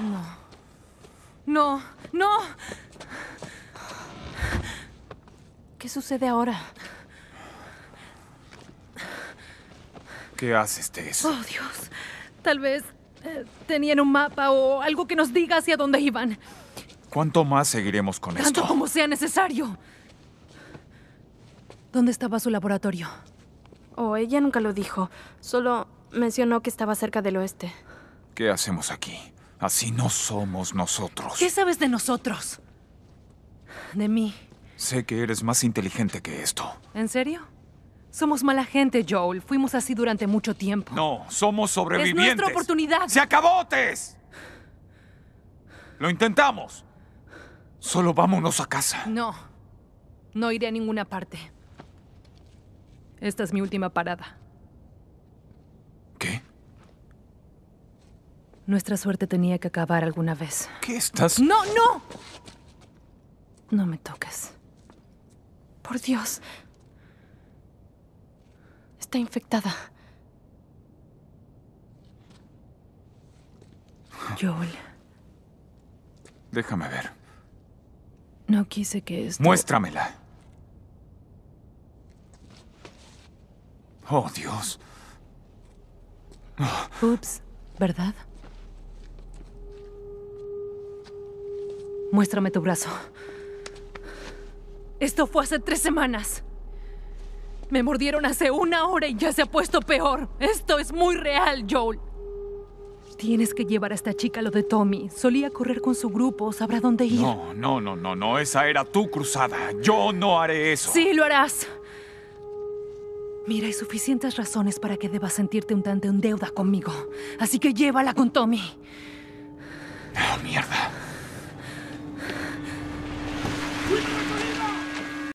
No. No, no. ¿Qué sucede ahora? ¿Qué haces, eso? Oh, Dios. Tal vez eh, tenían un mapa o algo que nos diga hacia dónde iban. ¿Cuánto más seguiremos con esto? Tanto como sea necesario. ¿Dónde estaba su laboratorio? Oh, ella nunca lo dijo. Solo mencionó que estaba cerca del oeste. ¿Qué hacemos aquí? Así no somos nosotros. ¿Qué sabes de nosotros? De mí. Sé que eres más inteligente que esto. ¿En serio? Somos mala gente, Joel. Fuimos así durante mucho tiempo. No, somos sobrevivientes. Es nuestra oportunidad. ¡Se acabó, Tess! Lo intentamos. Solo vámonos a casa. No. No iré a ninguna parte. Esta es mi última parada. Nuestra suerte tenía que acabar alguna vez. ¿Qué estás? ¡No, no! No me toques. Por Dios. Está infectada. Joel. Déjame ver. No quise que esto... Muéstramela. Oh, Dios. Ups, ¿verdad? Muéstrame tu brazo. Esto fue hace tres semanas. Me mordieron hace una hora y ya se ha puesto peor. Esto es muy real, Joel. Tienes que llevar a esta chica lo de Tommy. Solía correr con su grupo, sabrá dónde ir. No, no, no, no, no. Esa era tu cruzada. Yo no haré eso. Sí, lo harás. Mira, hay suficientes razones para que debas sentirte un tanto en deuda conmigo. Así que llévala con Tommy. Oh, mierda.